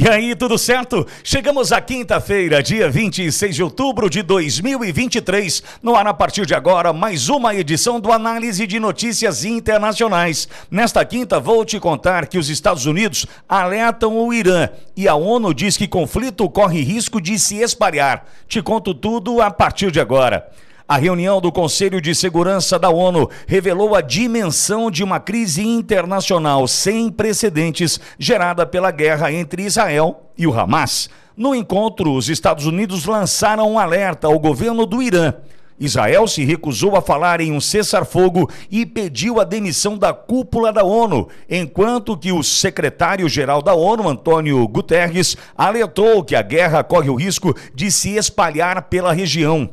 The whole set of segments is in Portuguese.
E aí, tudo certo? Chegamos à quinta-feira, dia 26 de outubro de 2023. No ar, a partir de agora, mais uma edição do Análise de Notícias Internacionais. Nesta quinta, vou te contar que os Estados Unidos alertam o Irã e a ONU diz que conflito corre risco de se espalhar. Te conto tudo a partir de agora. A reunião do Conselho de Segurança da ONU revelou a dimensão de uma crise internacional sem precedentes gerada pela guerra entre Israel e o Hamas. No encontro, os Estados Unidos lançaram um alerta ao governo do Irã. Israel se recusou a falar em um cessar-fogo e pediu a demissão da cúpula da ONU, enquanto que o secretário-geral da ONU, Antônio Guterres, alertou que a guerra corre o risco de se espalhar pela região.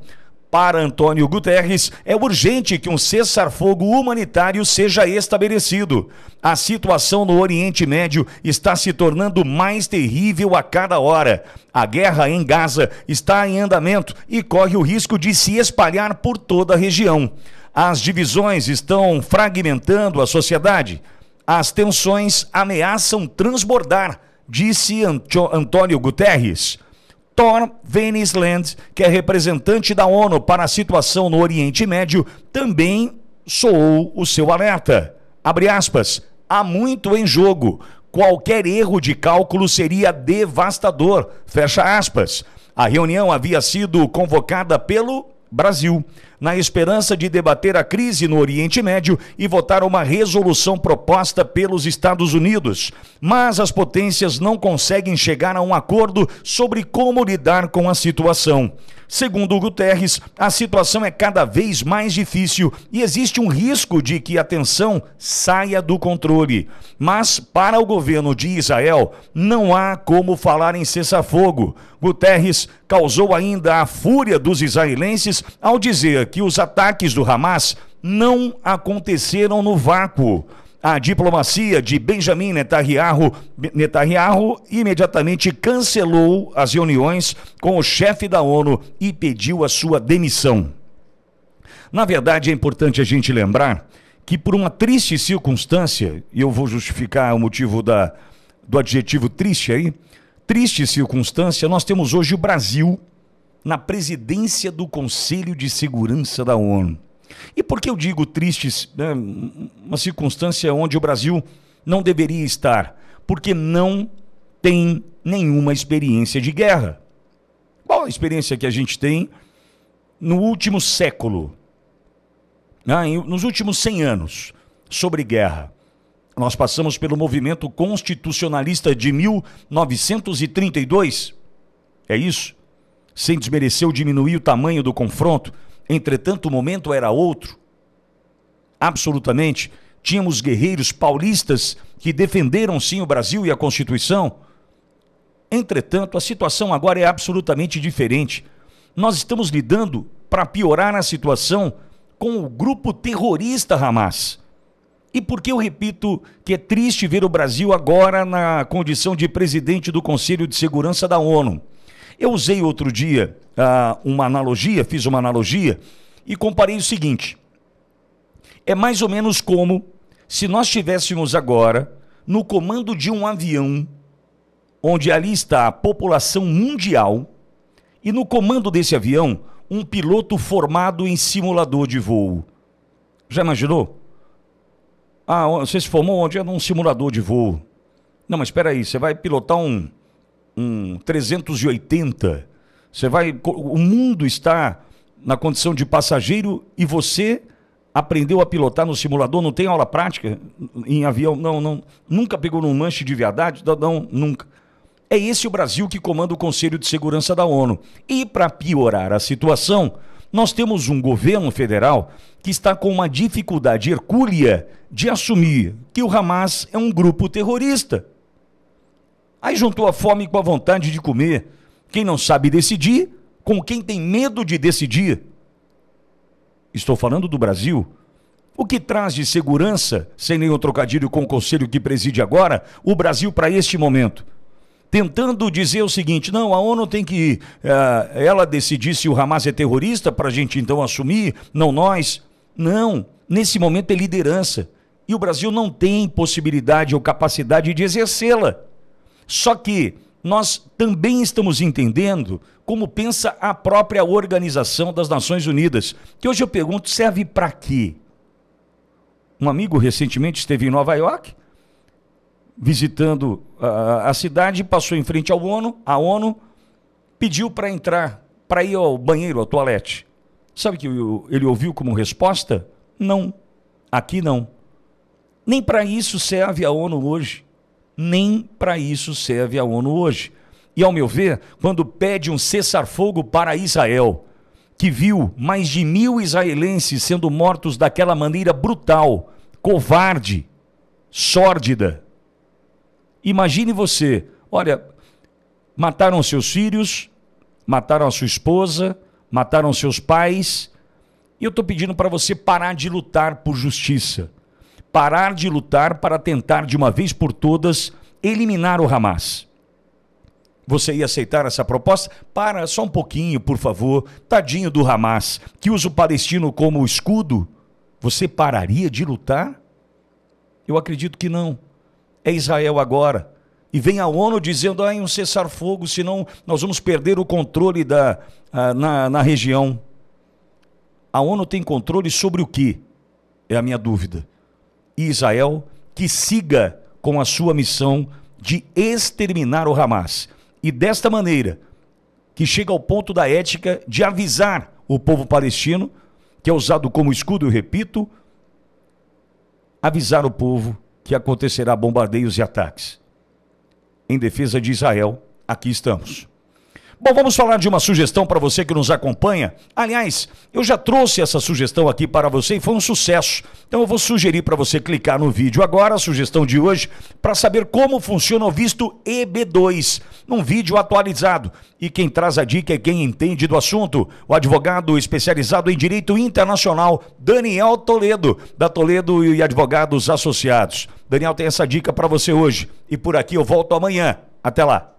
Para Antônio Guterres, é urgente que um cessar-fogo humanitário seja estabelecido. A situação no Oriente Médio está se tornando mais terrível a cada hora. A guerra em Gaza está em andamento e corre o risco de se espalhar por toda a região. As divisões estão fragmentando a sociedade. As tensões ameaçam transbordar, disse Antônio Guterres. Thor Venisland, que é representante da ONU para a situação no Oriente Médio, também soou o seu alerta. Abre aspas. Há muito em jogo. Qualquer erro de cálculo seria devastador. Fecha aspas. A reunião havia sido convocada pelo Brasil na esperança de debater a crise no Oriente Médio e votar uma resolução proposta pelos Estados Unidos. Mas as potências não conseguem chegar a um acordo sobre como lidar com a situação. Segundo Guterres, a situação é cada vez mais difícil e existe um risco de que a tensão saia do controle. Mas, para o governo de Israel, não há como falar em cessar-fogo. Guterres causou ainda a fúria dos israelenses ao dizer que os ataques do Hamas não aconteceram no vácuo. A diplomacia de Benjamin Netanyahu, Netanyahu imediatamente cancelou as reuniões com o chefe da ONU e pediu a sua demissão. Na verdade, é importante a gente lembrar que, por uma triste circunstância, e eu vou justificar o motivo da, do adjetivo triste aí, triste circunstância, nós temos hoje o Brasil na presidência do Conselho de Segurança da ONU. E por que eu digo tristes, né, uma circunstância onde o Brasil não deveria estar? Porque não tem nenhuma experiência de guerra. Qual a experiência que a gente tem no último século? Ah, nos últimos 100 anos sobre guerra. Nós passamos pelo movimento constitucionalista de 1932. É isso? sem desmerecer ou diminuir o tamanho do confronto. Entretanto, o momento era outro. Absolutamente. Tínhamos guerreiros paulistas que defenderam sim o Brasil e a Constituição. Entretanto, a situação agora é absolutamente diferente. Nós estamos lidando, para piorar a situação, com o grupo terrorista Hamas. E por que eu repito que é triste ver o Brasil agora na condição de presidente do Conselho de Segurança da ONU? Eu usei outro dia uh, uma analogia, fiz uma analogia e comparei o seguinte: é mais ou menos como se nós estivéssemos agora no comando de um avião, onde ali está a população mundial, e no comando desse avião, um piloto formado em simulador de voo. Já imaginou? Ah, você se formou onde? É num simulador de voo. Não, mas espera aí, você vai pilotar um, um 380. Você vai. O mundo está na condição de passageiro e você aprendeu a pilotar no simulador, não tem aula prática em avião, não, não. Nunca pegou num manche de verdade? Não, nunca. É esse o Brasil que comanda o Conselho de Segurança da ONU. E para piorar a situação, nós temos um governo federal que está com uma dificuldade hercúlea de assumir que o Hamas é um grupo terrorista. Aí juntou a fome com a vontade de comer. Quem não sabe decidir, com quem tem medo de decidir. Estou falando do Brasil. O que traz de segurança, sem nenhum trocadilho com o conselho que preside agora, o Brasil para este momento? Tentando dizer o seguinte: não, a ONU tem que uh, ela decidir se o Hamas é terrorista para a gente então assumir, não nós. Não, nesse momento é liderança. E o Brasil não tem possibilidade ou capacidade de exercê-la. Só que nós também estamos entendendo como pensa a própria Organização das Nações Unidas, que hoje eu pergunto, serve para quê? Um amigo recentemente esteve em Nova York, visitando a, ah, a cidade, passou em frente ao ONU, a ONU pediu para entrar, para ir ao banheiro, ao toalete. Sabe que ele ouviu como resposta? Não, aqui não. Nem para isso serve a ONU hoje. Nem para isso serve a ONU hoje. E, ao meu ver, quando pede um cessar-fogo para Israel, que viu mais de mil israelenses sendo mortos daquela maneira brutal, covarde, sórdida. Imagine você, olha, mataram seus filhos, mataram a sua esposa, mataram seus pais, e eu estou pedindo para você parar de lutar por justiça parar de lutar para tentar de uma vez por todas eliminar o Hamas. Você ia aceitar essa proposta? Para só um pouquinho, por favor. Tadinho do Hamas, que usa o palestino como escudo. Você pararia de lutar? Eu acredito que não. É Israel agora. E vem a ONU dizendo: ah, um cessar-fogo, senão nós vamos perder o controle da, ah, na, na região. A ONU tem controle sobre o que? É a minha dúvida e Israel que siga com a sua missão de exterminar o Hamas. E desta maneira, que chega ao ponto da ética de avisar o povo palestino, que é usado como escudo, eu repito, avisar o povo que acontecerá bombardeios e ataques. Em defesa de Israel, aqui estamos. Bom, vamos falar de uma sugestão para você que nos acompanha. Aliás, eu já trouxe essa sugestão aqui para você e foi um sucesso. Então eu vou sugerir para você clicar no vídeo agora, a sugestão de hoje, para saber como funciona o visto EB2, num vídeo atualizado. E quem traz a dica é quem entende do assunto, o advogado especializado em direito internacional, Daniel Toledo, da Toledo e Advogados Associados. Daniel tem essa dica para você hoje e por aqui eu volto amanhã. Até lá.